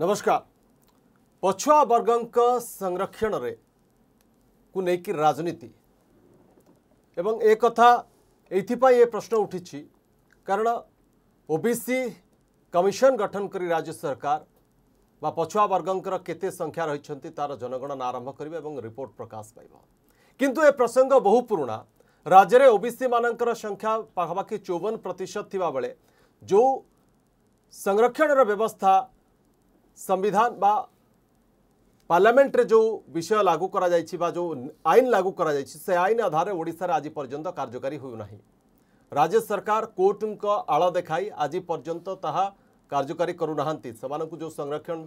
नमस्कार पछुआ वर्ग संरक्षण को लेकिन राजनीति एवं एक कथा ये प्रश्न उठी कारण ओबीसी कमिशन गठन करी राज्य सरकार व पछुआ वर्ग के संख्या रही तार जनगणना आरंभ कर रिपोर्ट प्रकाश पाव कि ए प्रसंग बहु पुणा राज्य में ओबीसी मानक संख्या पखापाखि चौवन प्रतिशत थी बेले जो संरक्षण व्यवस्था संविधान बा पार्लमेंट जो विषय लागू करा करा बा जो आईन लागू करा कर से आईन आधार ओडार आज पर्यंत कार्यकारी होना राज्य सरकार कोर्टों आल देखा आज पर्यंत ता कार्यकारी करूना से जो संरक्षण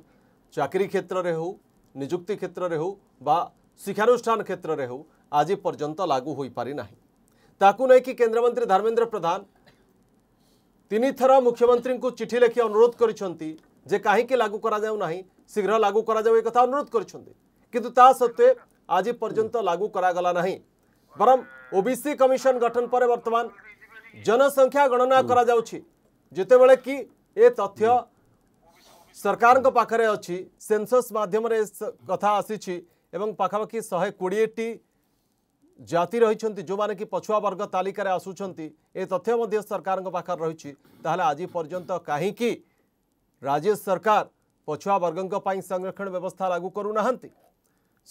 चाकरी क्षेत्र में हो निजुक्ति क्षेत्र में हो बा शिक्षानुष्ठान क्षेत्र में हो आज पर्यंत लागू हो पारिना ताकू नहीं कि केन्द्रमंत्री धर्मेन्द्र प्रधान तीन थर मुख्यमंत्री को चिठी लिखि अनुरोध कर যে কাহিকি লাগু করা যাও না শীঘ্র লাগু করা যাও এ কথা অনুরোধ করছেন কিন্তু তা সত্ত্বে আজ পর্যন্ত লাগু করা গলা না বরং ওবিসি কমিশন গঠন পরে বর্তমান জনসংখ্যা গণনা করা যাচ্ছে যেতবে কি এ তথ্য ସରକାରଙ୍କ ପାଖରେ ଅଛି ସେନ୍ସସ୍ ମାଧ୍ୟମରେ କଥା ଆସିଛି ଏବଂ ପାଖାପାଖି ଶହେ କୋଡ଼ିଏଟି ଜାତି ରହିଛନ୍ତି ଯେଉଁମାନେ କି ପଛୁଆ ବର୍ଗ ତାଲିକାରେ ଆସୁଛନ୍ତି ଏ ତଥ୍ୟ ମଧ୍ୟ ସରକାରଙ୍କ ପାଖରେ ରହିଛି ତାହେଲେ ଆଜି ପର୍ଯ୍ୟନ୍ତ କାହିଁକି राज्य सरकार पछुआ वर्ग संरक्षण व्यवस्था लागू करूना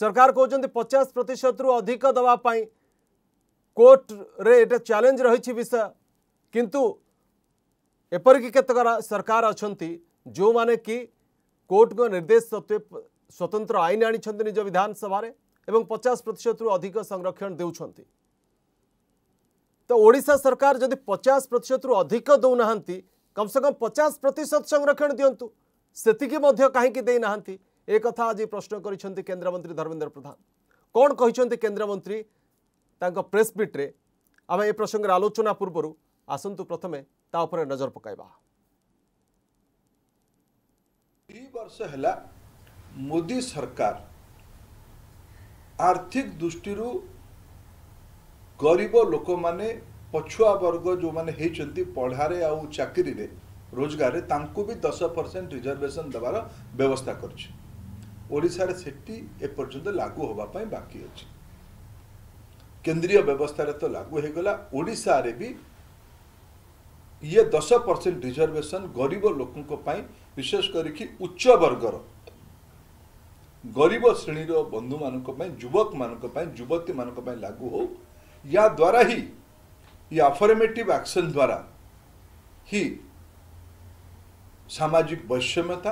सरकार कौन पचास प्रतिशत रु अधिक दवापाई कोर्टे ये चैलेंज रही विषय किंतु एपरिक के सरकार अच्छा जो माने कि कोर्ट को निर्देश सत्वे स्वतंत्र आईन आनी निज विधानसभा एवं पचास प्रतिशत रु अधिक संरक्षण दे तो ओडा सरकार जदि पचास प्रतिशत रु अधिक दौना କମ୍ ସେ କମ୍ ପଚାଶ ପ୍ରତିଶତ ସଂରକ୍ଷଣ ଦିଅନ୍ତୁ ସେତିକି ମଧ୍ୟ କାହିଁକି ଦେଇନାହାନ୍ତି ଏ କଥା ଆଜି ପ୍ରଶ୍ନ କରିଛନ୍ତି କେନ୍ଦ୍ରମନ୍ତ୍ରୀ ଧର୍ମେନ୍ଦ୍ର ପ୍ରଧାନ କ'ଣ କହିଛନ୍ତି କେନ୍ଦ୍ରମନ୍ତ୍ରୀ ତାଙ୍କ ପ୍ରେସ୍ ମିଟ୍ରେ ଆମେ ଏ ପ୍ରସଙ୍ଗରେ ଆଲୋଚନା ପୂର୍ବରୁ ଆସନ୍ତୁ ପ୍ରଥମେ ତା ଉପରେ ନଜର ପକାଇବା ଦୁଇ ବର୍ଷ ହେଲା ମୋଦି ସରକାର ଆର୍ଥିକ ଦୃଷ୍ଟିରୁ ଗରିବ ଲୋକମାନେ ପଛୁଆ ବର୍ଗ ଯେଉଁମାନେ ହେଇଛନ୍ତି ପଢ଼ାରେ ଆଉ ଚାକିରିରେ ରୋଜଗାରରେ ତାଙ୍କୁ ବି ଦଶ ପରସେଣ୍ଟ ରିଜର୍ଭେସନ୍ ଦେବାର ବ୍ୟବସ୍ଥା କରିଛି ଓଡ଼ିଶାରେ ସେଠି ଏପର୍ଯ୍ୟନ୍ତ ଲାଗୁ ହେବା ପାଇଁ ବାକି ଅଛି କେନ୍ଦ୍ରୀୟ ବ୍ୟବସ୍ଥାରେ ତ ଲାଗୁ ହୋଇଗଲା ଓଡ଼ିଶାରେ ବି ଇଏ ଦଶ ପରସେଣ୍ଟ ରିଜର୍ଭେସନ୍ ଗରିବ ଲୋକଙ୍କ ପାଇଁ ବିଶେଷ କରିକି ଉଚ୍ଚ ବର୍ଗର ଗରିବ ଶ୍ରେଣୀର ବନ୍ଧୁମାନଙ୍କ ପାଇଁ ଯୁବକମାନଙ୍କ ପାଇଁ ଯୁବତୀମାନଙ୍କ ପାଇଁ ଲାଗୁ ହେଉ ୟାଦ୍ୱାରା ହିଁ ही अफर्मेटिव ऐक्शन द्वारा ही सामाजिक वैषम्यता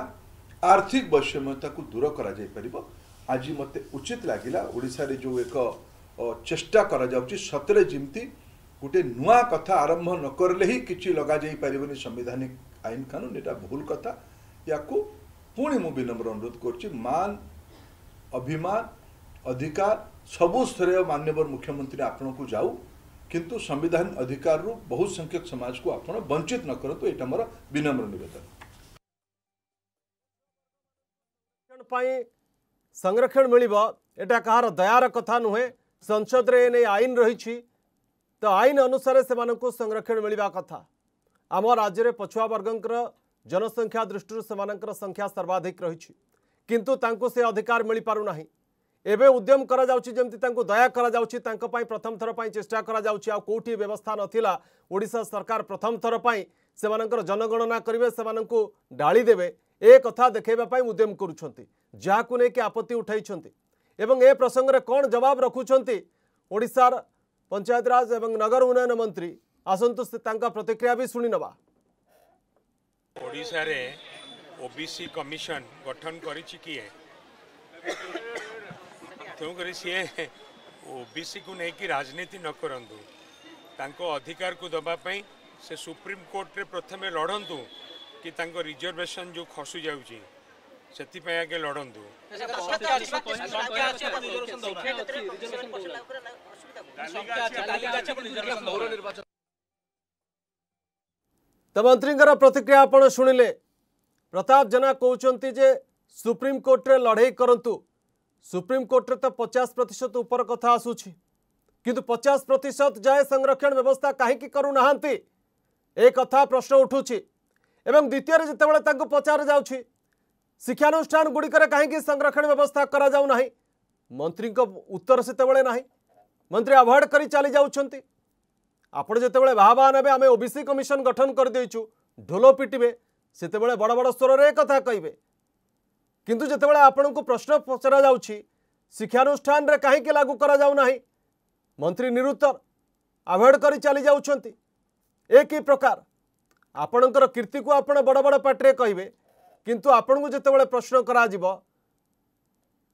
आर्थिक वैषम्यता को दूर कर आज मत उचित लगला ओडा जो एक चेष्टा कर सतरे जमती गोटे नुआ कथा आरंभ नक ही किसी लग जा संवैधानिक आईन कानून यहाँ भूल कथा या को पुणी मु विनम्र अनुरोध कर अभिमान अधिकार सबू स्तर मानव मुख्यमंत्री आपण को जाऊ किंतु संविधान अधिकार रू बहुत संख्यक समाज को आप वंचित न करूँ तो यहाँ मोर विनम्र नवेदन संरक्षण मिल एटा कहार दयार कथा नुहे संसद रे आईन रही तो आईन अनुसार से संरक्षण मिलवा कथा आम राज्य में पछुआ वर्गर जनसंख्या दृष्टि से संख्या सर्वाधिक रही किंतु से अधिकार मिल पार पारना एवं उद्यम करमती दया कर प्रथम थरपाई चेषा करोटी व्यवस्था नाला ओडा सरकार प्रथम थरपाई से जनगणना करेंगे से डालीदेवे ए कथा देखापी उद्यम करुँच कि आपत्ति उठाई एवं ए प्रसंग में कौन जवाब रखुशार पंचायतराज एवं नगर उन्नयन मंत्री आसतु प्रतिक्रिया भी शुणी ओडीसा ओबीसी कमिशन गठन कर ତେଣୁକରି ସିଏ ଓବିସିକୁ ନେଇକି ରାଜନୀତି ନ କରନ୍ତୁ ତାଙ୍କ ଅଧିକାରକୁ ଦେବା ପାଇଁ ସେ ସୁପ୍ରିମକୋର୍ଟରେ ପ୍ରଥମେ ଲଢ଼ନ୍ତୁ କି ତାଙ୍କ ରିଜର୍ଭେସନ୍ ଯେଉଁ ଖସି ଯାଉଛି ସେଥିପାଇଁ ଆଗେ ଲଢ଼ନ୍ତୁ ତ ମନ୍ତ୍ରୀଙ୍କର ପ୍ରତିକ୍ରିୟା ଆପଣ ଶୁଣିଲେ ପ୍ରତାପ ଜେନା କହୁଛନ୍ତି ଯେ ସୁପ୍ରିମକୋର୍ଟରେ ଲଢ଼େଇ କରନ୍ତୁ रे तो पचास प्रतिशत ऊपर कथ आसूँ किंतु पचास प्रतिशत जाए संरक्षण व्यवस्था कहीं करूना एक कथा प्रश्न उठू द्वितीय जिते पचार शिक्षानुष्ठान गुड़िक कहीं संरक्षण व्यवस्था करा ना मंत्री उत्तर से ना मंत्री अभयड कर चली जाऊँ आपड़ जिते बाहबान आम ओबीसी कमिशन गठन कर देचु ढोल पिटे से बड़ बड़ स्वर एक कथा कहते किंतु जिते बड़े प्रश्न पचरा जा शिक्षानुष्ठान कहीं लागू करना मंत्री निरुत्तर आभोड कर चली जाऊँच एक ही प्रकार आपणकर कीर्ति को आप बड़ बड़ पार्टी कहे किंतु आपण को जिते बड़े प्रश्न कर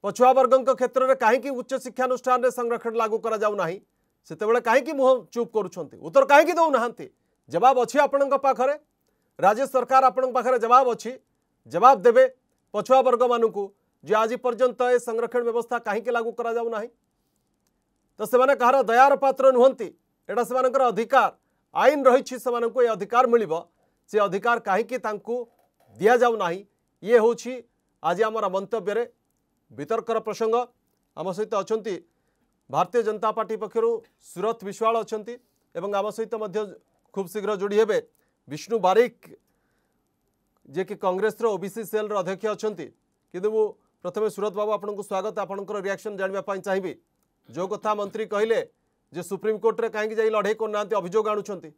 पछुआ वर्ग क्षेत्र में कहीं उच्च शिक्षानुष्ठान संरक्षण लागू करा करते कहीं मुह चुप उत्तर कहीं दौना जवाब अच्छी आपण राज्य सरकार आपण जवाब अच्छी जवाब देवे पछुआ वर्ग मानक जे आज पर्यंत ए संरक्षण व्यवस्था कहीं लागू करना तो से कहार दयार पात्र नुहति अधिकार आईन रही को अधिकार मिल से अधिकार कहीं दि जाऊना ये हूँ आज आम मंतव्य वितर्क प्रसंग आम सहित अच्छा भारतीय जनता पार्टी पक्षर सुरथ विश्वाल अच्छा आम सहित खूब शीघ्र जोड़ी हे विष्णु बारिक जेकि कंग्रेस ओबीसी सेल सेल्र अच्छा कितु प्रथम सुरत बाबू आपको स्वागत आपंकर रिएक्शन जानवाप चाहिए जो कथा मंत्री कहले जे सुप्रीमकोर्टे कहीं लड़े करना अभोग आणुंच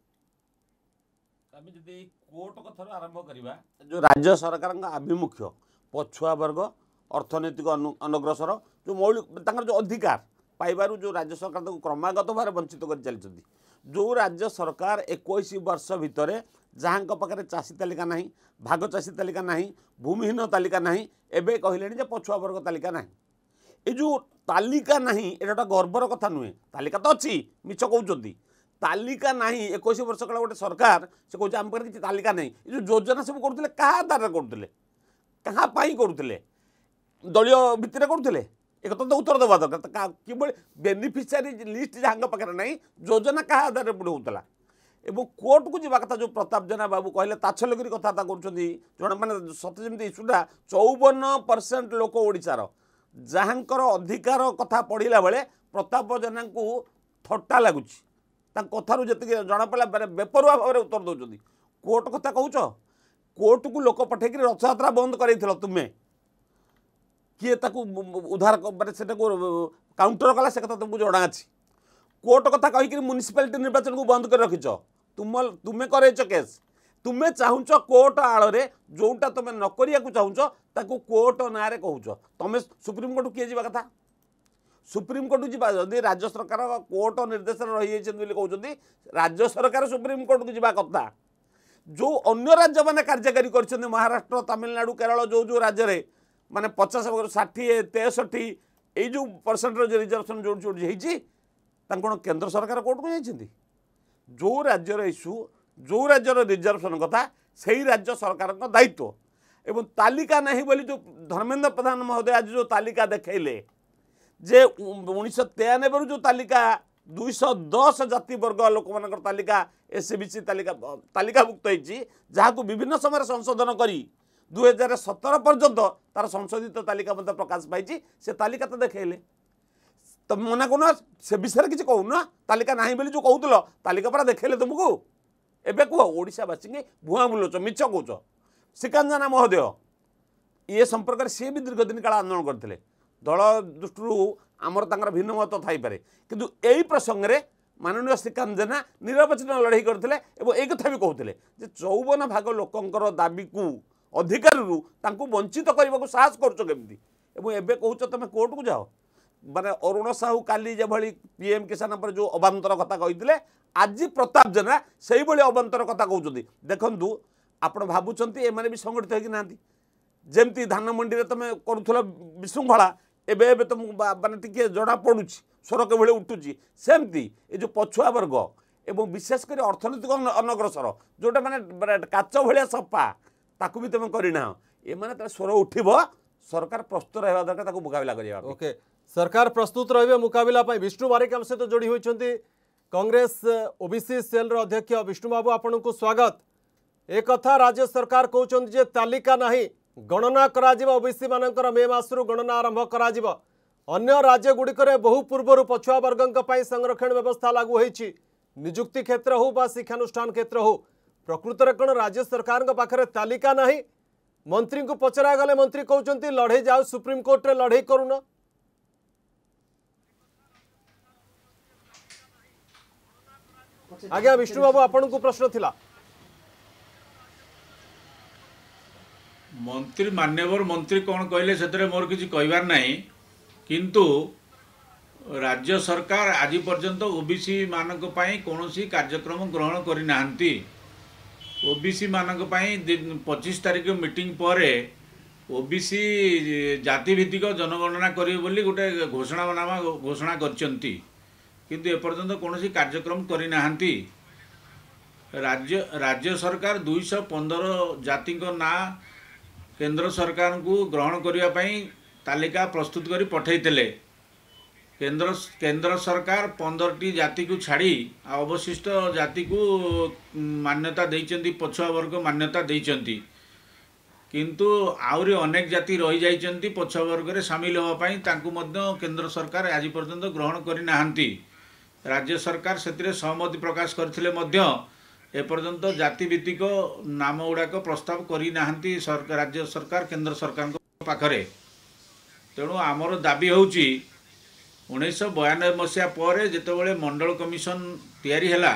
जो राज्य सरकार आभिमुख्य पछुआ वर्ग अर्थनैतिक अनग्रसर जो मौलिक जो अधिकार पाइबार जो राज्य सरकार क्रमगत भाव वंचित कर जो राज्य सरकार एक बर्ष भितर ଯାହାଙ୍କ ପାଖରେ ଚାଷୀ ତାଲିକା ନାହିଁ ଭାଗ ଚାଷୀ ତାଲିକା ନାହିଁ ଭୂମିହୀନ ତାଲିକା ନାହିଁ ଏବେ କହିଲେଣି ଯେ ପଛୁଆ ବର୍ଗ ତାଲିକା ନାହିଁ ଏ ଯେଉଁ ତାଲିକା ନାହିଁ ଏଇଟା ଗୋଟେ ଗର୍ବର କଥା ନୁହେଁ ତାଲିକା ତ ଅଛି ମିଛ କହୁଛନ୍ତି ତାଲିକା ନାହିଁ ଏକୋଇଶ ବର୍ଷ କାଳ ଗୋଟେ ସରକାର ସେ କହୁଛି ଆମ ପାଖରେ କିଛି ତାଲିକା ନାହିଁ ଏ ଯେଉଁ ଯୋଜନା ସବୁ କରୁଥିଲେ କାହା ଆଧାରରେ କରୁଥିଲେ କାହା ପାଇଁ କରୁଥିଲେ ଦଳୀୟ ଭିତ୍ତିରେ କରୁଥିଲେ ଏକଥା ତ ଉତ୍ତର ଦେବା ଦରକାର କିଭଳି ବେନିଫିସିଆରୀ ଲିଷ୍ଟ ଯାହାଙ୍କ ପାଖରେ ନାହିଁ ଯୋଜନା କାହା ଆଧାରରେ ପୁଣି ହେଉଥିଲା এবং କୋର୍ଟକୁ ଯିବା କଥା ଯେଉଁ ପ୍ରତାପ ଜେନା ବାବୁ କହିଲେ ତାଛଲଗିରି କଥାବାର୍ତ୍ତା କରୁଛନ୍ତି ଜଣେ ମାନେ ସତେ ଯେମିତି ଇସ୍ୟୁଟା ଚଉବନ ପରସେଣ୍ଟ ଲୋକ ଓଡ଼ିଶାର ଯାହାଙ୍କର ଅଧିକାର କଥା ପଢ଼ିଲା ବେଳେ ପ୍ରତାପ ଜେନାଙ୍କୁ ଥଟ୍ଟା ଲାଗୁଛି ତାଙ୍କ କଥାରୁ ଯେତିକି ଜଣାପଡ଼ିଲା ପରେ ବେପରୁଆ ଭାବରେ ଉତ୍ତର ଦେଉଛନ୍ତି କୋର୍ଟ କଥା କହୁଛ କୋର୍ଟକୁ ଲୋକ ପଠାଇକିରି ରଥଯାତ୍ରା ବନ୍ଦ କରାଇଥିଲ ତୁମେ କିଏ ତାକୁ ଉଦ୍ଧାର ମାନେ ସେଟାକୁ କାଉଣ୍ଟର କଲା ସେ କଥା ତୁମକୁ ଜଣାଅଛି କୋର୍ଟ କଥା କହିକିରି ମ୍ୟୁନିସିପାଲିଟି ନିର୍ବାଚନକୁ ବନ୍ଦ କରି ରଖିଛ तुम तुम्हें करच केस तुम्हें चाहूच कोर्ट आड़े जोटा तुम नक चाहूच ताको कोर्ट ना कौच तुम सुप्रीमकोर्ट किए जा कथा सुप्रीमकोर्ट जी राज्य सरकार कोर्ट निर्देश रही कौन राज्य सरकार सुप्रीमकोर्ट को जी कथा जो अन्य राज्य मैंने कार्यकारी कर महाराष्ट्र तमिलनाडु केरल जो जो राज्य मानने पचास षाठी तेसठी ये जो परसेंट रिजर्वेशन जो जो होती केन्द्र सरकार कोर्ट को जाती ଯେଉଁ ରାଜ୍ୟର ଇସ୍ୟୁ ଯେଉଁ ରାଜ୍ୟର ରିଜର୍ଭେସନ୍ କଥା ସେହି ରାଜ୍ୟ ସରକାରଙ୍କ ଦାୟିତ୍ୱ ଏବଂ ତାଲିକା ନାହିଁ ବୋଲି ଯେଉଁ ଧର୍ମେନ୍ଦ୍ର ପ୍ରଧାନ ମହୋଦୟ ଆଜି ଯେଉଁ ତାଲିକା ଦେଖାଇଲେ ଯେ ଉଣେଇଶହ ତେୟାନବେରୁ ଯେଉଁ ତାଲିକା ଦୁଇଶହ ଦଶ ଜାତିବର୍ଗ ଲୋକମାନଙ୍କର ତାଲିକା ଏସ୍ ସି ବି ସି ତାଲିକା ତାଲିକାଭୁକ୍ତ ହେଇଛି ଯାହାକୁ ବିଭିନ୍ନ ସମୟରେ ସଂଶୋଧନ କରି ଦୁଇହଜାର ସତର ପର୍ଯ୍ୟନ୍ତ ତା'ର ସଂଶୋଧିତ ତାଲିକା ମଧ୍ୟ ପ୍ରକାଶ ପାଇଛି ସେ ତାଲିକା ତ ଦେଖାଇଲେ ତମେ ମନା କରୁନ ସେ ବିଷୟରେ କିଛି କହୁନ ତାଲିକା ନାହିଁ ବୋଲି ଯେଉଁ କହୁଥିଲ ତାଲିକା ପରା ଦେଖେଇଲେ ତୁମକୁ ଏବେ କୁହ ଓଡ଼ିଶାବାସୀଙ୍କି ଭୁଆଁ ବୁଲୁଛ ମିଛ କହୁଛ ଶ୍ରୀକାଞ୍ଜନା ମହୋଦୟ ଇଏ ସମ୍ପର୍କରେ ସିଏ ବି ଦୀର୍ଘ ଦିନ କାଳ ଆନ୍ଦୋଳନ କରିଥିଲେ ଦଳ ଦୃଷ୍ଟିରୁ ଆମର ତାଙ୍କର ଭିନ୍ନ ମତ ଥାଇପାରେ କିନ୍ତୁ ଏଇ ପ୍ରସଙ୍ଗରେ ମାନନୀୟ ଶ୍ରୀକାନ୍ତ ଜେନା ନିର୍ବାଚନ ଲଢ଼େଇ କରିଥିଲେ ଏବଂ ଏଇ କଥା ବି କହୁଥିଲେ ଯେ ଚଉବନ ଭାଗ ଲୋକଙ୍କର ଦାବିକୁ ଅଧିକାରରୁ ତାଙ୍କୁ ବଞ୍ଚିତ କରିବାକୁ ସାହସ କରୁଛ କେମିତି ଏବଂ ଏବେ କହୁଛ ତୁମେ କୋର୍ଟକୁ ଯାଅ ମାନେ ଅରୁଣ ସାହୁ କାଲି ଯେଭଳି ପିଏମ୍ କିଷାନ ଉପରେ ଯେଉଁ ଅବାନ୍ତର କଥା କହିଥିଲେ ଆଜି ପ୍ରତାପ ଜେନା ସେଇଭଳି ଅବାନ୍ତର କଥା କହୁଛନ୍ତି ଦେଖନ୍ତୁ ଆପଣ ଭାବୁଛନ୍ତି ଏମାନେ ବି ସଂଗଠିତ ହେଇକି ନାହାନ୍ତି ଯେମିତି ଧାନମଣ୍ଡିରେ ତୁମେ କରୁଥିଲ ବିଶୃଙ୍ଖଳା ଏବେ ଏବେ ତୁମକୁ ମାନେ ଟିକିଏ ଜଣାପଡ଼ୁଛି ସ୍ୱର କେଭଳି ଉଠୁଛି ସେମିତି ଏ ଯେଉଁ ପଛୁଆ ବର୍ଗ ଏବଂ ବିଶେଷ କରି ଅର୍ଥନୈତିକ ଅନଗ୍ରସର ଯେଉଁଟା ମାନେ କାଚ ଭଳିଆ ସଫା ତାକୁ ବି ତୁମେ କରିନାହ ଏମାନେ ତା'ର ସ୍ୱର ଉଠିବ सरकार प्रस्तुत रहा दरकार मुकबिला ओके सरकार प्रस्तुत रे मुकबिला विष्णु बारिक आम सहित जोड़ी होती कंग्रेस ओबीसी सेल अध्यक्ष विष्णु बाबू आपण को स्वागत एक राज्य सरकार कहते जे तालिका ना गणना करसी मान मे मसू गणना आरंभ कर बहु पूर्वर पछुआ वर्गों संरक्षण व्यवस्था लागू होती निजुक्ति क्षेत्र हो शिक्षानुष्ठान क्षेत्र हो प्रकृत कौन राज्य सरकार तालिका नहीं ମନ୍ତ୍ରୀଙ୍କୁ ପଚରାଗଲେ ମନ୍ତ୍ରୀ କହୁଛନ୍ତି ଲଢ଼େଇ ଯାଉ ସୁପ୍ରିମକୋର୍ଟରେ ଲଢ଼େଇ କରୁନ ଆଜ୍ଞା ବିଷ୍ଣୁବାବୁ ଆପଣଙ୍କୁ ପ୍ରଶ୍ନ ଥିଲା ମନ୍ତ୍ରୀ ମାନ୍ୟବର ମନ୍ତ୍ରୀ କ'ଣ କହିଲେ ସେଥିରେ ମୋର କିଛି କହିବାର ନାହିଁ କିନ୍ତୁ ରାଜ୍ୟ ସରକାର ଆଜି ପର୍ଯ୍ୟନ୍ତ ଓ ବି ସି ମାନଙ୍କ ପାଇଁ କୌଣସି କାର୍ଯ୍ୟକ୍ରମ ଗ୍ରହଣ କରିନାହାନ୍ତି ଓବିସି ମାନଙ୍କ ପାଇଁ ପଚିଶ ତାରିଖ ମିଟିଂ ପରେ ଓବିସି ଜାତିଭିତ୍ତିକ ଜନଗଣନା କରିବେ ବୋଲି ଗୋଟେ ଘୋଷଣାନାମା ଘୋଷଣା କରିଛନ୍ତି କିନ୍ତୁ ଏପର୍ଯ୍ୟନ୍ତ କୌଣସି କାର୍ଯ୍ୟକ୍ରମ କରିନାହାନ୍ତି ରାଜ୍ୟ ରାଜ୍ୟ ସରକାର ଦୁଇଶହ ପନ୍ଦର ଜାତିଙ୍କ ନାଁ କେନ୍ଦ୍ର ସରକାରଙ୍କୁ ଗ୍ରହଣ କରିବା ପାଇଁ ତାଲିକା ପ୍ରସ୍ତୁତ କରି ପଠାଇଥିଲେ କେନ୍ଦ୍ର କେନ୍ଦ୍ର ସରକାର ପନ୍ଦରଟି ଜାତିକୁ ଛାଡ଼ି ଆଉ ଅବଶିଷ୍ଟ ଜାତିକୁ ମାନ୍ୟତା ଦେଇଛନ୍ତି ପଛୁଆ ବର୍ଗ ମାନ୍ୟତା ଦେଇଛନ୍ତି କିନ୍ତୁ ଆହୁରି ଅନେକ ଜାତି ରହିଯାଇଛନ୍ତି ପଛୁଆ ବର୍ଗରେ ସାମିଲ ହେବା ପାଇଁ ତାଙ୍କୁ ମଧ୍ୟ କେନ୍ଦ୍ର ସରକାର ଆଜି ପର୍ଯ୍ୟନ୍ତ ଗ୍ରହଣ କରିନାହାନ୍ତି ରାଜ୍ୟ ସରକାର ସେଥିରେ ସହମତି ପ୍ରକାଶ କରିଥିଲେ ମଧ୍ୟ ଏପର୍ଯ୍ୟନ୍ତ ଜାତିଭିତ୍ତିକ ନାମ ଗୁଡ଼ାକ ପ୍ରସ୍ତାବ କରିନାହାନ୍ତି ରାଜ୍ୟ ସରକାର କେନ୍ଦ୍ର ସରକାରଙ୍କ ପାଖରେ ତେଣୁ ଆମର ଦାବି ହେଉଛି ଉଣେଇଶହ ବୟାନବେ ମସିହା ପରେ ଯେତେବେଳେ ମଣ୍ଡଳ କମିଶନ ତିଆରି ହେଲା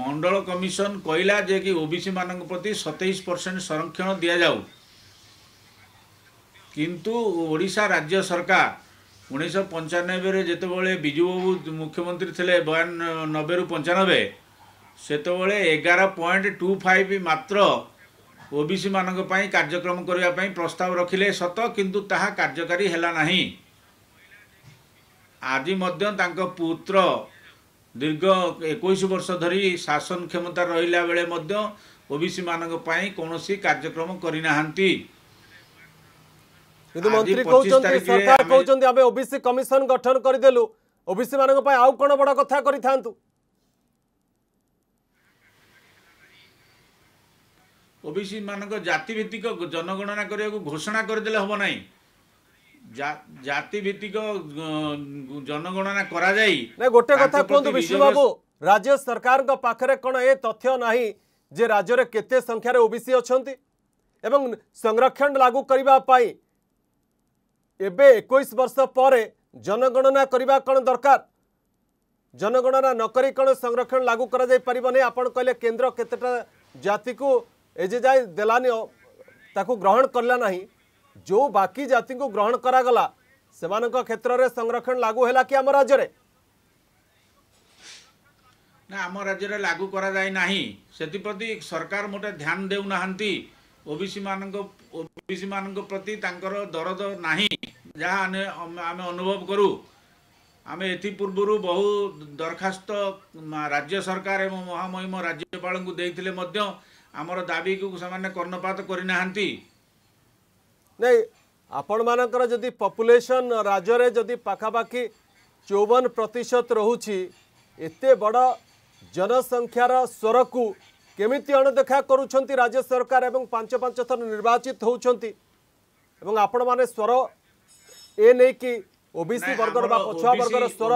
ମଣ୍ଡଳ କମିଶନ କହିଲା ଯେ କି ଓବିସିମାନଙ୍କ ପ୍ରତି ସତେଇଶ ପରସେଣ୍ଟ ସଂରକ୍ଷଣ ଦିଆଯାଉ କିନ୍ତୁ ଓଡ଼ିଶା ରାଜ୍ୟ ସରକାର ଉଣେଇଶହ ପଞ୍ଚାନବେରେ ଯେତେବେଳେ ବିଜୁବାବୁ ମୁଖ୍ୟମନ୍ତ୍ରୀ ଥିଲେ ବୟାନବେରୁ ପଞ୍ଚାନବେ ସେତେବେଳେ ଏଗାର ପଏଣ୍ଟ ଟୁ ଫାଇଭ୍ ମାତ୍ର ଓବିସିମାନଙ୍କ ପାଇଁ କାର୍ଯ୍ୟକ୍ରମ କରିବା ପାଇଁ ପ୍ରସ୍ତାବ ରଖିଲେ ସତ କିନ୍ତୁ ତାହା କାର୍ଯ୍ୟକାରୀ ହେଲା ନାହିଁ ଆଜି ମଧ୍ୟ ତାଙ୍କ ପୁତ୍ର ଦୀର୍ଘ ଏକୋଇଶ ବର୍ଷ ଧରି ଶାସନ କ୍ଷମତା ରହିଲା ବେଳେ ମଧ୍ୟ ଓବିସିମାନଙ୍କ ପାଇଁ କୌଣସି କାର୍ଯ୍ୟକ୍ରମ କରିନାହାନ୍ତି କିନ୍ତୁ ମନ୍ତ୍ରୀ କହୁଛନ୍ତି ସରକାର କହୁଛନ୍ତି ଆମେ ଓବିସି କମିଶନ ଗଠନ କରିଦେଲୁ ଓବିସି ମାନଙ୍କ ପାଇଁ ଆଉ କ'ଣ ବଡ଼ କଥା କରିଥାନ୍ତୁ ଓବିସି ମାନଙ୍କ ଜାତିଭିତ୍ତିକ ଜନଗଣନା କରିବାକୁ ଘୋଷଣା କରିଦେଲେ ହେବ ନାହିଁ জাতি ভিত্তিক জনগণনা করা যাই না গোটে কথা কুহতু বিষ্ণু বাবু রাজ্য সরকারଙ୍କ পাখরে কোন এ তথ্য নাহি যে রাজ্যরে কেতে সংখ্যারে ওবিসি অছন্তি এবং সংরক্ষণ লাগু করিবা পাই এবে 21 বর্ষ পরে জনগণনা করিবা কোন দরকার জনগণনা নকরি কোন সংরক্ষণ লাগু করা যাই পারিবনি আপন কইলে কেন্দ্র কেতেটা জাতিকু এ যে যাই দেলানি তাকু গ্রহণ করলা নাহি जो बाकी जाति को ग्रहण करागला से क्षेत्र में संरक्षण लागू है कि आम राज्य में ना आम राज्य में लागू कराए ना से सरकार मोटे ध्यान देना ओबीसी मान ओबीसी मान प्रति दरद ना जहाँ आम अनुभव करूँ आम एपूर्व बहु दरखास्त राज्य सरकार एवं महामहिम राज्यपाल को देते आमर दाबी को से कर्णपात करना ନାଇଁ ଆପଣମାନଙ୍କର ଯଦି ପପୁଲେସନ୍ ରାଜ୍ୟରେ ଯଦି ପାଖାପାଖି ଚଉବନ ପ୍ରତିଶତ ରହୁଛି ଏତେ ବଡ଼ ଜନସଂଖ୍ୟାର ସ୍ୱରକୁ କେମିତି ଅଣଦେଖା କରୁଛନ୍ତି ରାଜ୍ୟ ସରକାର ଏବଂ ପାଞ୍ଚ ପାଞ୍ଚ ଥର ନିର୍ବାଚିତ ହେଉଛନ୍ତି ଏବଂ ଆପଣମାନେ ସ୍ୱର ଏ ନେଇକି ଓବିସି ବର୍ଗର ବା ପଛୁଆ ବର୍ଗର ସ୍ୱର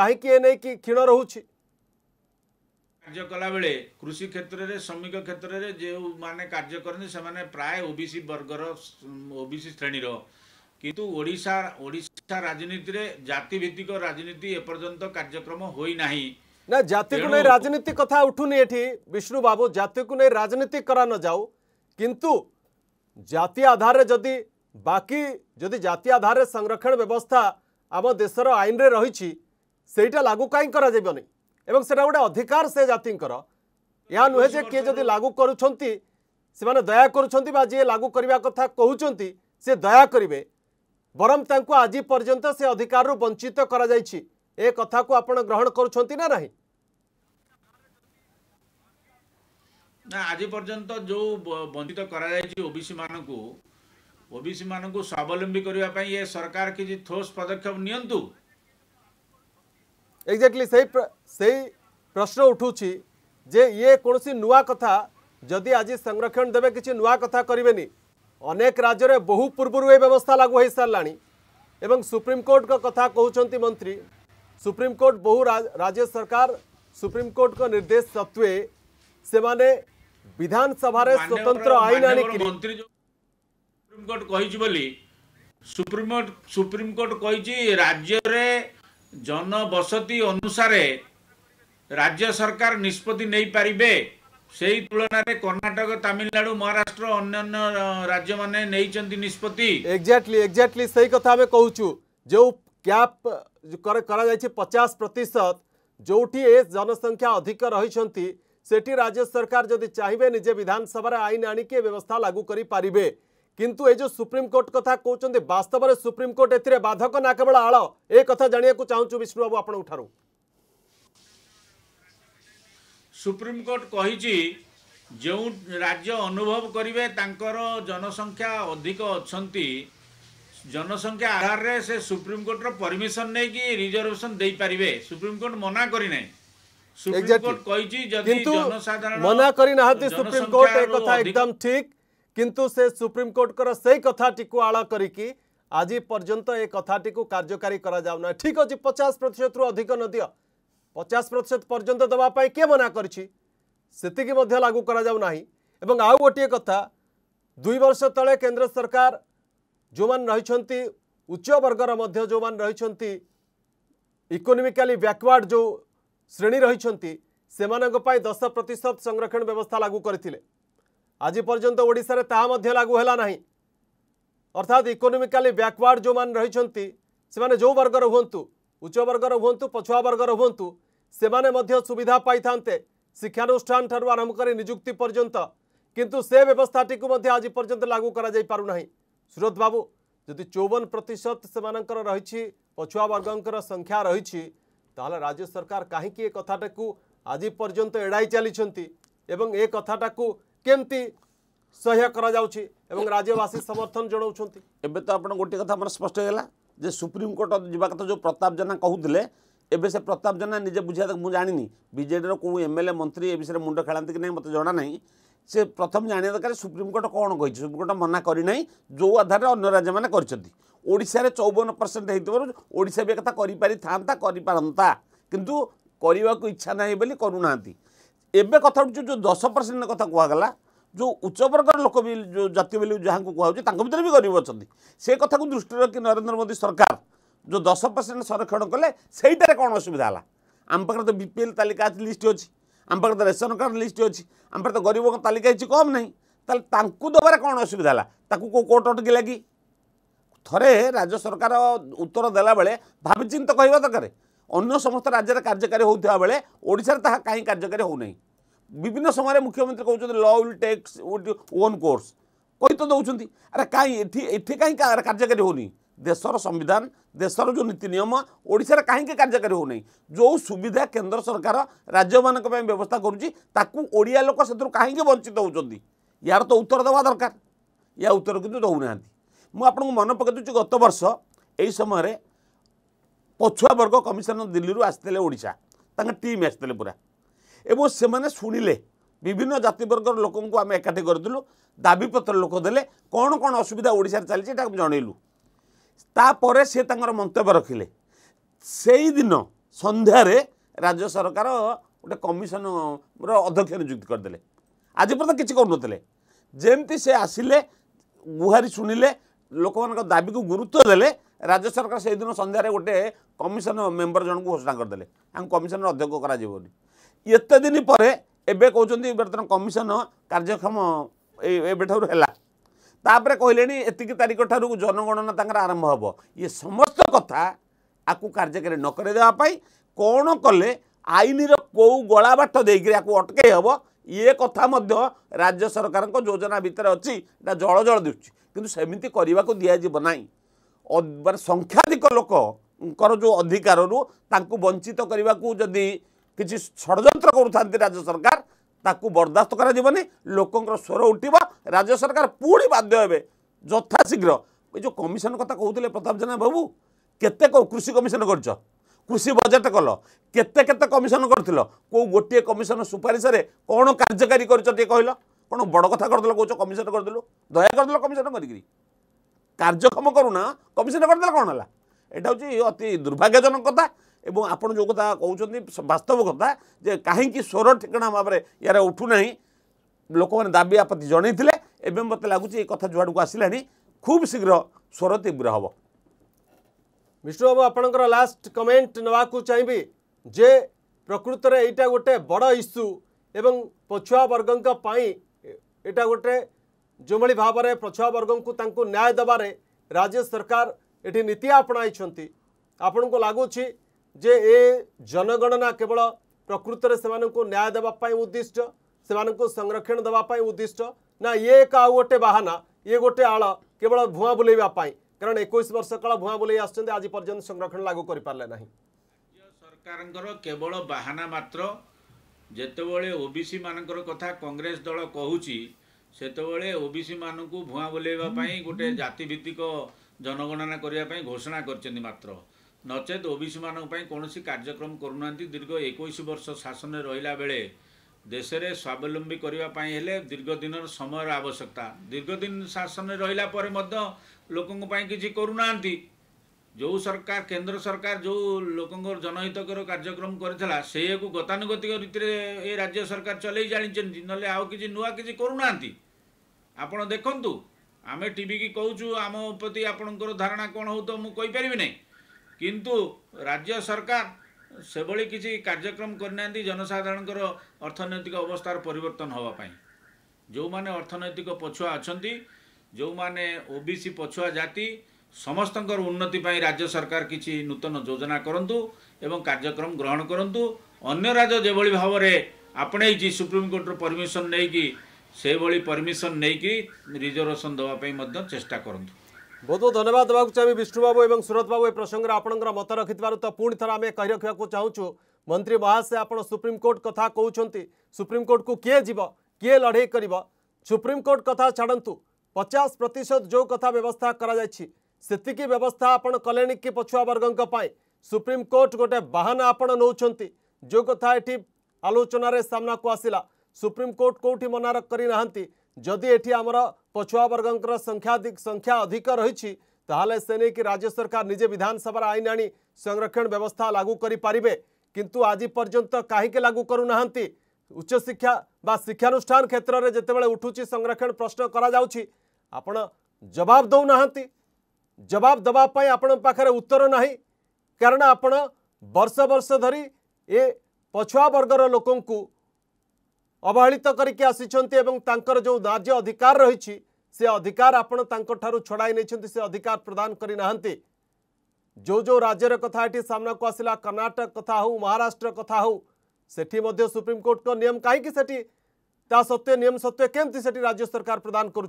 କାହିଁକି ଏ ନେଇକି କ୍ଷୀଣ ରହୁଛି କାର୍ଯ୍ୟ କଲାବେଳେ କୃଷି କ୍ଷେତ୍ରରେ ଶ୍ରମିକ କ୍ଷେତ୍ରରେ ଯେଉଁମାନେ କାର୍ଯ୍ୟ କରନ୍ତି ସେମାନେ ପ୍ରାୟ ଓବିସି ବର୍ଗର ଓବିସି ଶ୍ରେଣୀର କିନ୍ତୁ ଓଡ଼ିଶା ଓଡ଼ିଶା ରାଜନୀତିରେ ଜାତିଭିତ୍ତିକ ରାଜନୀତି ଏପର୍ଯ୍ୟନ୍ତ କାର୍ଯ୍ୟକ୍ରମ ହୋଇନାହିଁ ନା ଜାତିକୁ ନେଇ ରାଜନୀତି କଥା ଉଠୁନି ଏଠି ବିଷ୍ଣୁ ବାବୁ ଜାତିକୁ ନେଇ ରାଜନୀତି କରା ନଯାଉ କିନ୍ତୁ ଜାତି ଆଧାରରେ ଯଦି ବାକି ଯଦି ଜାତି ଆଧାରରେ ସଂରକ୍ଷଣ ବ୍ୟବସ୍ଥା ଆମ ଦେଶର ଆଇନରେ ରହିଛି ସେଇଟା ଲାଗୁ କାହିଁ କରାଯିବନି এবং সেটা গোটে অধিকার সে জাতিঙ্কর ইয়া নুহে যে কে যদি লাগু করছেন সে দয়া করছেন বা যে লাগু করা কথা কুমার সে দয়া করবে বরং তা আজ পর্যন্ত সে অধিকার বঞ্চিত করা যাই এ কথা আপনার গ্রহণ করছেন না না ନା ଆଜି ପର୍ଯ୍ୟନ୍ତ ଯେଉଁ ବଞ୍ଚିତ କରାଯାଇଛି ଓବିସି ମାନଙ୍କୁ ଓବିସି ମାନଙ୍କୁ ସ୍ୱାବଲମ୍ବୀ କରିବା ପାଇଁ ଏ ସରକାର କିଛି ଠୋସ୍ ପଦକ୍ଷେପ ନିଅନ୍ତୁ एक्जाक्टली से, प्र, प्रश्न उठू जे ये कौन नुआ कथा जदि आज संरक्षण देवे कि नुआ कथा करेनि अनेक राज्य में बहु पूर्वर यह व्यवस्था लागू हो सारा एवं सुप्रीमकोर्ट कथा कहते मंत्री सुप्रीमकोर्ट बहु रा, राज्य सरकार सुप्रीमकोर्ट निर्देश सत्वे से मैंने विधानसभा स्वतंत्र आईन आ सुप्रीमकोर्ट सुप्रीमकोर्ट राज्य জনবসতি অনুসারে রাজ্য সরকার নিষ্পতি নেইপারিবে সেই তুলনায় কর্ণাটক তামিলনাড়ু মহারাষ্ট্র অন্যান্য রাজ্য মানে নেইছন্তি নিষ্পতি এক্স্যাক্টলি এক্স্যাক্টলি সেই কথা আমি কହୁଛୁ ଯେଉଁ କ୍ୟାପ୍ କରାଯାଇଛି ପଚାଶ ପ୍ରତିଶତ ଯେଉଁଠି ଏ ଜନସଂଖ୍ୟା ଅଧିକ ରହିଛନ୍ତି ସେଠି ରାଜ୍ୟ ସରକାର ଯଦି ଚାହିଁବେ ନିଜେ ବିଧାନସଭାରେ ଆଇନ ଆଣିକି ଏ ବ୍ୟବସ୍ଥା ଲାଗୁ କରିପାରିବେ কিন্তু এই যে সুপ্রিমকোর্ট কথা কৌঁচ বাস্তবরে সুপ্রিমকোর্ট এতে বাধক না কেবল আল এ কথা জাঁয়া চাহুছু বিষ্ণুবাবু আপনার ঠার সুপ্রিমকোর্ট কহিছি যে রাজ্য অনুভব করবে তাঁকর জনসংখ্যা অধিক অনেক জনসংখ্যা আধারে সে সুপ্রিমকোর্টর পরমিশন নেই রিজর্ভেশন দিয়ে সুপ্রিমকোর্ট মনা করে না সুপ্রিমকোর্ট কইছি যদি জনসাধারণ মনা করি না সুপ্রিমকোর্ট এ কথা একদম ঠিক किंतु से सुप्रीम कोर्ट को से कथाटी को आल करी आज पर्यंत ए कथाटी को कार्यकारी करा ठीक अच्छे पचास प्रतिशत रु अधिक न दि पचास प्रतिशत पर्यटन दवापाई किए मना करक लागू करा आउ गोटे कथा दुई वर्ष तले केंद्र सरकार जो मैं रही उच्च वर्गर मध्य जो मान रही इकोनोमिकाली बैकवर्ड जो श्रेणी रही दस प्रतिशत संरक्षण व्यवस्था लागू करते आज पर्यंत ओडार ता लागू है अर्थात इकोनोमिकाली बैकवर्ड जो मैंने रही जो वर्गर हूँ उच्च वर्गर हूँ पछुआ वर्गर हूँ से सुविधा पाई शिक्षानुष्ठान आरंभ कर निजुक्ति पर्यटन किंतु से व्यवस्था टी आज पर्यटन लागू करना सुरत बाबू जदि चौवन प्रतिशत से मानकर रही पछुआ वर्ग संख्या रही राज्य सरकार कहीं को आज पर्यटन एड़ाई चलती एवं कथाटा को केमती सहयोग करा एवं राज्यवासी समर्थन जनाऊँ एवं तो आप गोटे कथा मैं स्पष्ट होगा जो सुप्रीमकोर्ट जावा कथा जो प्रताप जेना कहते एवं से प्रताप जेना निजे बुझा मुझे जानी बजेडर कौन एम एल ए मंत्री ए विषय में मुंड खेला कि नहीं मत जाना ना से प्रथम जाना दरकार सुप्रीमकोर्ट कौन कही सुप्रीमकोर्ट मना करना जो आधार में अगर राज्य मैंने करशार चौवन परसेंट होशा भी एक कथा करता करता कितु करने को इच्छा नहीं करूँ ଏବେ କଥା ଉଠୁଛି ଯେଉଁ ଦଶ ପରସେଣ୍ଟ କଥା କୁହାଗଲା ଯେଉଁ ଉଚ୍ଚବର୍ଗର ଲୋକ ବି ଯେଉଁ ଜାତୀୟ ବୋଲି ଯାହାଙ୍କୁ କୁହାହେଉଛି ତାଙ୍କ ଭିତରେ ବି ଗରିବ ଅଛନ୍ତି ସେ କଥାକୁ ଦୃଷ୍ଟିରେ ରଖି ନରେନ୍ଦ୍ର ମୋଦି ସରକାର ଯେଉଁ ଦଶ ପରସେଣ୍ଟ ସଂରକ୍ଷଣ କଲେ ସେଇଟାରେ କ'ଣ ଅସୁବିଧା ହେଲା ଆମ ପାଖରେ ତ ବି ପି ଏଲ୍ ତାଲିକା ଲିଷ୍ଟ ଅଛି ଆମ ପାଖରେ ତ ରେସନ କାର୍ଡ଼ ଲିଷ୍ଟ ଅଛି ଆମ ପାଖରେ ତ ଗରିବଙ୍କ ତାଲିକା ହେଇଛି କମ୍ ନାହିଁ ତାହେଲେ ତାଙ୍କୁ ଦେବାରେ କ'ଣ ଅସୁବିଧା ହେଲା ତାକୁ କେଉଁ କୋର୍ଟ ଅଟକିଲା କି ଥରେ ରାଜ୍ୟ ସରକାର ଉତ୍ତର ଦେଲାବେଳେ ଭାବିଚିନ୍ତି କହିବା ଦରକାର ଅନ୍ୟ ସମସ୍ତ ରାଜ୍ୟରେ କାର୍ଯ୍ୟକାରୀ ହେଉଥିବା ବେଳେ ଓଡ଼ିଶାରେ ତାହା କାହିଁ କାର୍ଯ୍ୟକାରୀ ହେଉନାହିଁ বিভিন্ন সময় মুখ্যমন্ত্রী কৌন law will takes own course কই তো দৌঁচ আরে কাই এটি এটি কাই কার্যকারী হোনি দেশর সংবিধান দেশর যে নীতি নিয়ম ওড়শার কাহিকি কার্যকারী হোনা যে সুবিধা কেন্দ্র সরকার রাজ্য মানুষ ব্যবস্থা করুচি তাকে ওড়িয়া লোক সে কাহিকি বঞ্চিত হচ্ছেন ইয়ার তো উত্তর দেওয়া দরকার ইয়া উত্তর কিন্তু দেউ না মু আপনার মনে পকাই দেছি গত বর্ষ এই সময় পছুয়া বর্গ কমিশন দিল্লি আসলে ওড়শা তাঁর টিম আসলে পুরা ଏବଂ ସେମାନେ ଶୁଣିଲେ ବିଭିନ୍ନ ଜାତିବର୍ଗର ଲୋକଙ୍କୁ ଆମେ ଏକାଠି କରିଥିଲୁ ଦାବିପତ୍ର ଲୋକ ଦେଲେ କ'ଣ କ'ଣ ଅସୁବିଧା ଓଡ଼ିଶାରେ ଚାଲିଛି ଏଇଟା ଆମେ ଜଣେଇଲୁ ତାପରେ ସେ ତାଙ୍କର ମନ୍ତବ୍ୟ ରଖିଲେ ସେଇଦିନ ସନ୍ଧ୍ୟାରେ ରାଜ୍ୟ ସରକାର ଗୋଟେ କମିଶନର ଅଧ୍ୟକ୍ଷ ନିଯୁକ୍ତି କରିଦେଲେ ଆଜି ପର୍ଯ୍ୟନ୍ତ କିଛି କରୁନଥିଲେ ଯେମିତି ସେ ଆସିଲେ ଗୁହାରି ଶୁଣିଲେ ଲୋକମାନଙ୍କ ଦାବିକୁ ଗୁରୁତ୍ୱ ଦେଲେ ରାଜ୍ୟ ସରକାର ସେଇଦିନ ସନ୍ଧ୍ୟାରେ ଗୋଟେ କମିଶନ ମେମ୍ବର ଜଣଙ୍କୁ ଘୋଷଣା କରିଦେଲେ ତାଙ୍କୁ କମିଶନର ଅଧ୍ୟକ୍ଷ କରାଯିବନି ଏତେ ଦିନ ପରେ ଏବେ କହୁଛନ୍ତି ବର୍ତ୍ତମାନ କମିଶନ କାର୍ଯ୍ୟକ୍ଷମ ଏବେଠାରୁ ହେଲା ତାପରେ କହିଲେଣି ଏତିକି ତାରିଖ ଠାରୁ ଜନଗଣନା ତାଙ୍କର ଆରମ୍ଭ ହେବ ଇଏ ସମସ୍ତ କଥା ଆକୁ କାର୍ଯ୍ୟକାରୀ ନ କରାଇଦେବା ପାଇଁ କ'ଣ କଲେ ଆଇନର କେଉଁ ଗଳା ବାଟ ଦେଇକରି ଆକୁ ଅଟକାଇ ହେବ ଇଏ କଥା ମଧ୍ୟ ରାଜ୍ୟ ସରକାରଙ୍କ ଯୋଜନା ଭିତରେ ଅଛି ଏଇଟା ଜଳ ଜଳ ଦିଶୁଛି କିନ୍ତୁ ସେମିତି କରିବାକୁ ଦିଆଯିବ ନାହିଁ ମାନେ ସଂଖ୍ୟାଧିକ ଲୋକଙ୍କର ଯେଉଁ ଅଧିକାରରୁ ତାଙ୍କୁ ବଞ୍ଚିତ କରିବାକୁ ଯଦି କିଛି ଷଡ଼ଯନ୍ତ୍ର କରୁଥାନ୍ତି ରାଜ୍ୟ ସରକାର ତାକୁ ବରଦାସ୍ତ କରାଯିବନି ଲୋକଙ୍କର ସ୍ୱର ଉଠିବ ରାଜ୍ୟ ସରକାର ପୁଣି ବାଧ୍ୟ ହେବେ ଯଥାଶୀଘ୍ର ଏ ଯେଉଁ କମିଶନ କଥା କହୁଥିଲେ ପ୍ରତାପ ଜେନା ବାବୁ କେତେ କୃଷି କମିଶନ କରିଛ କୃଷି ବଜେଟ୍ କଲ କେତେ କେତେ କମିଶନ କରିଥିଲ କେଉଁ ଗୋଟିଏ କମିଶନ ସୁପାରିଶରେ କ'ଣ କାର୍ଯ୍ୟକାରୀ କରିଛ ଟିକେ କହିଲ କ'ଣ ବଡ଼ କଥା କରିଦେଲ କହୁଛ କମିଶନ କରିଦେଲୁ ଦୟା କରିଦେଲ କମିଶନ କରିକିରି କାର୍ଯ୍ୟକ୍ଷମ କରୁନା କମିଶନ କରିଦେଲେ କ'ଣ ହେଲା এটা ହେଉଛି ଅତି ଦୁର୍ଭାଗ୍ୟଜନକ କଥା ଏବଂ ଆପଣ ଯେଉଁ କଥା କହୁଛନ୍ତି ବାସ୍ତବ କଥା ଯେ କାହିଁକି ସ୍ୱର ଠିକଣା ଭାବରେ ୟାର ଉଠୁନାହିଁ ଲୋକମାନେ ଦାବି ଆପତ୍ତି ଜଣାଇଥିଲେ ଏବେ ମୋତେ ଲାଗୁଛି ଏ କଥା ଯୁଆଡ଼କୁ ଆସିଲାଣି ଖୁବ୍ ଶୀଘ୍ର ସ୍ୱର ତୀବ୍ର ହେବ ବିଷ୍ଣୁବାବୁ ଆପଣଙ୍କର ଲାଷ୍ଟ କମେଣ୍ଟ ନେବାକୁ ଚାହିଁବି ଯେ ପ୍ରକୃତରେ ଏଇଟା ଗୋଟେ ବଡ଼ ଇସ୍ୟୁ ଏବଂ ପଛୁଆବର୍ଗଙ୍କ ପାଇଁ ଏଇଟା ଗୋଟେ ଯେଉଁଭଳି ଭାବରେ ପଛୁଆବର୍ଗଙ୍କୁ ତାଙ୍କୁ ନ୍ୟାୟ ଦେବାରେ ରାଜ୍ୟ ସରକାର ଏଠି ନୀତି ଆପଣାଇଛନ୍ତି ଆପଣଙ୍କୁ ଲାଗୁଛି যে এ জনগণনা কেবল প্রকৃতরে সে ন্যায় দেওয়া উদ্দিষ্ট সে সংরক্ষণ দেওয়া উদ্দিষ্ট না ইয়ে এক আউ গোটে বাহানা ইয়ে গোটে আল কেবল ভুয়া বুলাইবা কারণ একুশ বর্ষ কাল ভুয়া বুলাই আসছেন আজ পর্যন্ত সংরক্ষণ লাগু করে পারে না সরকার কেবল বাহানা মাত্র যেতবে ওবিসি মানকর কথা কংগ্রেস দল কুচি সেতবে ওবিসি মানুষ ভুয়া বুলাইবা গোটে জাতিভিত্তিক জনগণনা করা ঘোষণা করছেন মাত্র ନଚେତ୍ ଓବିସିମାନଙ୍କ ପାଇଁ କୌଣସି କାର୍ଯ୍ୟକ୍ରମ କରୁନାହାନ୍ତି ଦୀର୍ଘ ଏକୋଇଶ ବର୍ଷ ଶାସନରେ ରହିଲା ବେଳେ ଦେଶରେ ସ୍ୱାବଲମ୍ବୀ କରିବା ପାଇଁ ହେଲେ ଦୀର୍ଘ ଦିନର ସମୟର ଆବଶ୍ୟକତା ଦୀର୍ଘ ଦିନ ଶାସନରେ ରହିଲା ପରେ ମଧ୍ୟ ଲୋକଙ୍କ ପାଇଁ କିଛି କରୁନାହାନ୍ତି ଯେଉଁ ସରକାର କେନ୍ଦ୍ର ସରକାର ଯେଉଁ ଲୋକଙ୍କ ଜନହିତକର କାର୍ଯ୍ୟକ୍ରମ କରିଥିଲା ସେଇଆକୁ ଗତାନୁଗତିକ ରୀତିରେ ଏ ରାଜ୍ୟ ସରକାର ଚଲେଇ ଜାଣିଛନ୍ତି ନହେଲେ ଆଉ କିଛି ନୂଆ କିଛି କରୁନାହାନ୍ତି ଆପଣ ଦେଖନ୍ତୁ ଆମେ ଟିଭିକି କହୁଛୁ ଆମ ପ୍ରତି ଆପଣଙ୍କର ଧାରଣା କ'ଣ ହଉ ତ ମୁଁ କହିପାରିବି ନାହିଁ କିନ୍ତୁ ରାଜ୍ୟ ସରକାର ସେଭଳି କିଛି କାର୍ଯ୍ୟକ୍ରମ କରିନାହାନ୍ତି ଜନସାଧାରଣଙ୍କର ଅର୍ଥନୈତିକ ଅବସ୍ଥାର ପରିବର୍ତ୍ତନ ହେବା ପାଇଁ ଯେଉଁମାନେ ଅର୍ଥନୈତିକ ପଛୁଆ ଅଛନ୍ତି ଯେଉଁମାନେ ଓବିସି ପଛୁଆ ଜାତି ସମସ୍ତଙ୍କର ଉନ୍ନତି ପାଇଁ ରାଜ୍ୟ ସରକାର କିଛି ନୂତନ ଯୋଜନା କରନ୍ତୁ ଏବଂ କାର୍ଯ୍ୟକ୍ରମ ଗ୍ରହଣ କରନ୍ତୁ ଅନ୍ୟ ରାଜ୍ୟ ଯେଭଳି ଭାବରେ ଆପଣେଇଛି ସୁପ୍ରିମକୋର୍ଟର ପରମିଶନ ନେଇକି ସେଭଳି ପରମିଶନ ନେଇକି ରିଜର୍ଭେସନ୍ ଦେବା ପାଇଁ ମଧ୍ୟ ଚେଷ୍ଟା କରନ୍ତୁ ବହୁତ ବହୁତ ଧନ୍ୟବାଦ ଦେବାକୁ ଚାହିଁବି ବିଷ୍ଣୁବାବୁ ଏବଂ ସୁରତ ବାବୁ ଏ ପ୍ରସଙ୍ଗରେ ଆପଣଙ୍କର ମତ ରଖିଥିବାରୁ ତ ପୁଣି ଥରେ ଆମେ କହି ରଖିବାକୁ ଚାହୁଁଛୁ ମନ୍ତ୍ରୀ ମହାଶୟ ଆପଣ ସୁପ୍ରିମକୋର୍ଟ କଥା କହୁଛନ୍ତି ସୁପ୍ରିମକୋର୍ଟକୁ କିଏ ଯିବ କିଏ ଲଢ଼େଇ କରିବ ସୁପ୍ରିମକୋର୍ଟ କଥା ଛାଡ଼ନ୍ତୁ ପଚାଶ ପ୍ରତିଶତ ଯେଉଁ କଥା ବ୍ୟବସ୍ଥା କରାଯାଇଛି ସେତିକି ବ୍ୟବସ୍ଥା ଆପଣ କଲେଣି କି ପଛୁଆ ବର୍ଗଙ୍କ ପାଇଁ ସୁପ୍ରିମକୋର୍ଟ ଗୋଟେ ବାହାନା ଆପଣ ନେଉଛନ୍ତି ଯେଉଁ କଥା ଏଠି ଆଲୋଚନାରେ ସାମ୍ନାକୁ ଆସିଲା ସୁପ୍ରିମକୋର୍ଟ କେଉଁଠି ମନା କରିନାହାନ୍ତି जदि ये आम पछुआ वर्ग संख्या संख्या अधिक रही से नहीं कि राज्य सरकार निजे विधानसभा आईन आनी संरक्षण व्यवस्था लागू करें कि आज पर्यंत कहीं लागू करूना उच्चिक्षा व शिक्षानुष्ठान क्षेत्र में जितेबाला उठू संरक्षण प्रश्न करवाब दौना जवाब दवापाई आपरे उत्तर ना कारण बर्ष बर्ष धरी ए पछुआ वर्गर लोक अवहेलित करकर जो नार्य अधिकार रही अधिकार आपड़ छड़ाई नहीं से अधिकार प्रदान करना जो जो राज्य कथा ये सामना को आसला कर्णाटक कथ हूँ महाराष्ट्र कथ हूँ सेठी सुप्रीम सुप्रीमकोर्ट नियम कहीं सत्वे नियम सत्वे केमती से राज्य सरकार प्रदान कर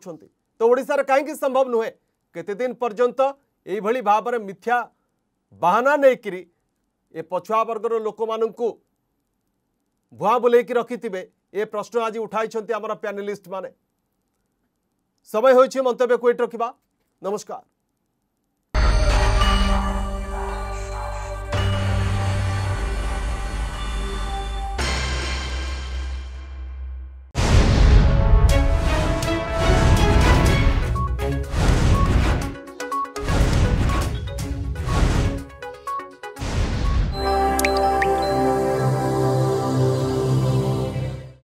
तो ओडार कहीं संभव नुहे केतेदिन पर्यंत यह भाव में मिथ्या बाहना नहीं कि पछुआ वर्गर लोक मान भुआ बुले कि रखिथे ये प्रश्न आज उठाई आम प्यानेलीस्ट मैंने समय हो मंत्य को रखा नमस्कार